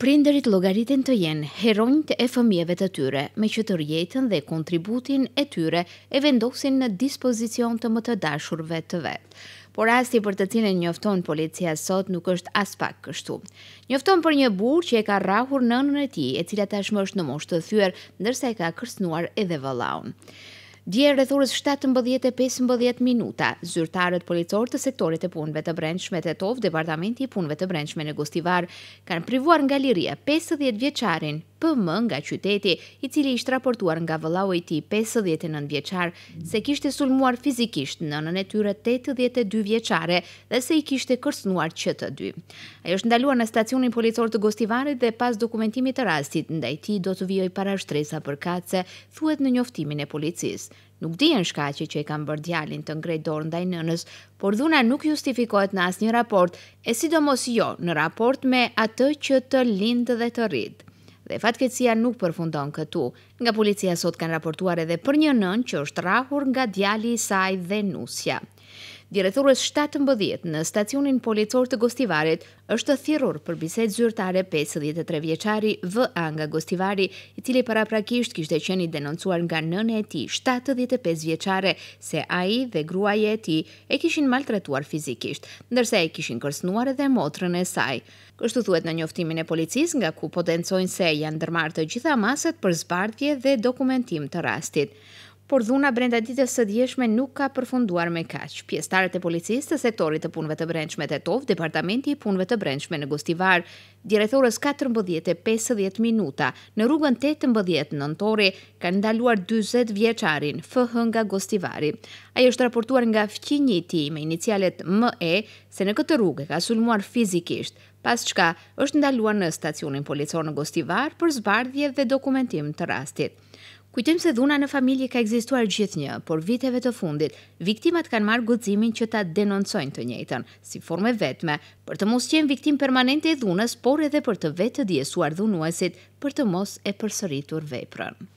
Prinderit logaritin të jenë heronjt e fëmjeve të tyre, me që të rjetën dhe kontributin e tyre e vendosin në dispozicion të më të dashurve të vetë. Por asti për të cilën njofton policia sot nuk është as pak kështu. Njofton për një burë që e ka rahur në në në ti e cila është është në moshtë të thyër, nërse e ka kërsnuar edhe vëllaun. Dje rreth orës 17:15 minuta, zyrtarët policor të sektorit të punëve të brendshme të Tov, departamenti i punëve të brendshme në Gostivar, kanë privuar nga liria 50 vjeçarin PM nga qyteti, i cili ishtë raportuar nga vëllau e ti 59 vjeqar, se kishte sulmuar fizikisht në nënë e tyre 82 vjeqare dhe se i kishte kërsnuar që të dy. Ajo është ndaluar në stacionin policor të Gostivarit dhe pas dokumentimit të rastit, nda i ti do të vjoj para shtresa për kace, thuet në njoftimin e policisë. Nuk në shkaci që i kam bërë djalin të ngrej dorë ndaj nënës, por dhuna nuk justifikohet në asë një raport, e sidomos jo në raport me atë që të lindë dhe të rritë dhe fatkeqësia nuk përfundon këtu. Nga policia sot kanë raportuar edhe për një nën që është rrahur nga djali i saj dhe nusja. Direktores 17 në stacionin policor të Gostivarit është thirur për biset zyrtare 53 vjeqari vë anga Gostivari, i cili para prakisht kishte qeni denoncuar nga nëne e ti 75 vjeqare se a i dhe gruaje e ti e kishin maltretuar fizikisht, ndërse e kishin kërsnuar edhe motrën e saj. Kështu thuet në njoftimin e policis nga ku potencojnë se janë dërmartë të gjitha maset për zbardhje dhe dokumentim të rastit por dhuna brenda ditës së djeshme nuk ka përfunduar me kaq. Pjesëtarët e policisë së sektorit të punëve të brendshme të Tov, Departamenti i Punëve të Brendshme në Gostivar, drejtorës 14:50 minuta në rrugën 18 Nëntori kanë ndaluar 20 vjeçarin FH nga Gostivari. Ai është raportuar nga fqinji i tij me inicialet ME se në këtë rrugë ka sulmuar fizikisht pas qka është ndaluar në stacionin policor në Gostivar për zbardhje dhe dokumentim të rastit. Kujtëm se dhuna në familje ka egzistuar gjithë një, por viteve të fundit, viktimat kanë marrë guzimin që ta denoncojnë të njëjtën, si forme vetme, për të mos qenë viktim permanente e dhunës, por edhe për të vetë të djesuar dhunuesit për të mos e përsëritur veprën.